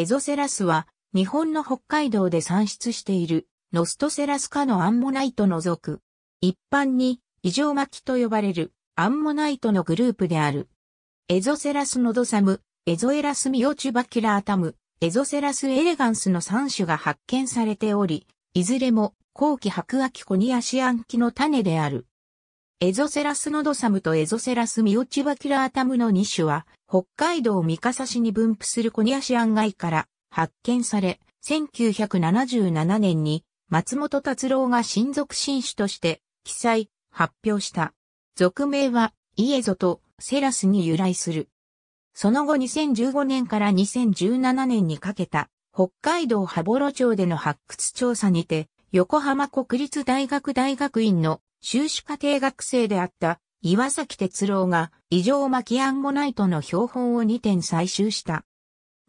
エゾセラスは、日本の北海道で産出している、ノストセラス科のアンモナイトの属。一般に、異常巻きと呼ばれる、アンモナイトのグループである。エゾセラスノドサム、エゾエラスミオチュバキラアタム、エゾセラスエレガンスの3種が発見されており、いずれも、後期白亜紀コニアシアン紀の種である。エゾセラスノドサムとエゾセラスミオチュバキラアタムの2種は、北海道三笠市に分布するコニアシアン街から発見され、1977年に松本達郎が新属新種として記載、発表した。属名はイエゾとセラスに由来する。その後2015年から2017年にかけた北海道羽幌町での発掘調査にて横浜国立大学大学院の修士課程学生であった岩崎哲郎が異常巻きアンモナイトの標本を2点採集した。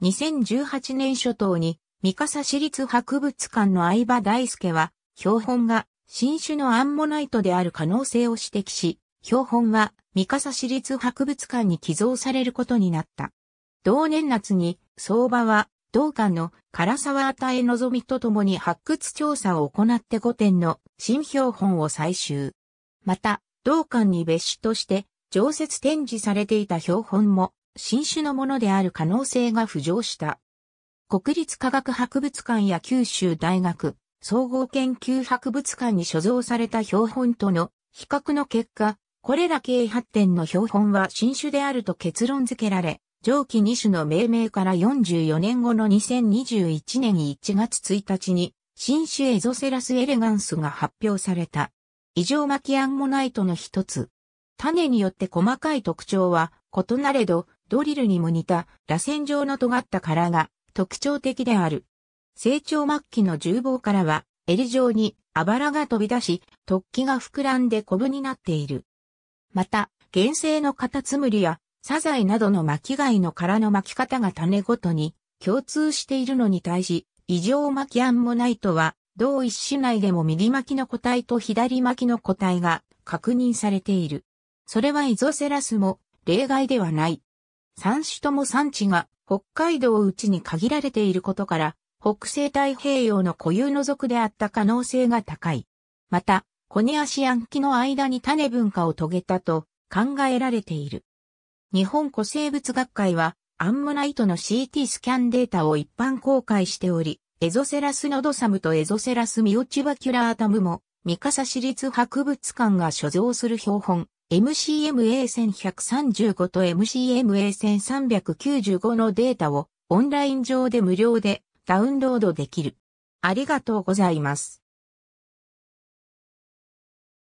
2018年初頭に三笠市立博物館の相場大輔は標本が新種のアンモナイトである可能性を指摘し、標本は三笠市立博物館に寄贈されることになった。同年夏に相場は同館の唐沢与え望みとともに発掘調査を行って5点の新標本を採集。また、同館に別種として常設展示されていた標本も新種のものである可能性が浮上した。国立科学博物館や九州大学総合研究博物館に所蔵された標本との比較の結果、これら計発展の標本は新種であると結論付けられ、上記2種の命名から44年後の2021年1月1日に新種エゾセラスエレガンスが発表された。異常巻きアンモナイトの一つ。種によって細かい特徴は異なれど、ドリルにも似た螺旋状の尖った殻が特徴的である。成長末期の重房からは、襟状にあばらが飛び出し、突起が膨らんでコブになっている。また、原生のカタツムリやサザエなどの巻き貝の殻の巻き方が種ごとに共通しているのに対し、異常巻きアンモナイトは同一種内でも右巻きの個体と左巻きの個体が確認されている。それはイゾセラスも例外ではない。三種とも産地が北海道内に限られていることから、北西太平洋の固有の属であった可能性が高い。また、コネアシアンキの間に種文化を遂げたと考えられている。日本古生物学会はアンモナイトの CT スキャンデータを一般公開しており、エゾセラスノドサムとエゾセラスミオチバキュラータムも、三笠市立博物館が所蔵する標本、MCMA1135 と MCMA1395 のデータをオンライン上で無料でダウンロードできる。ありがとうございます。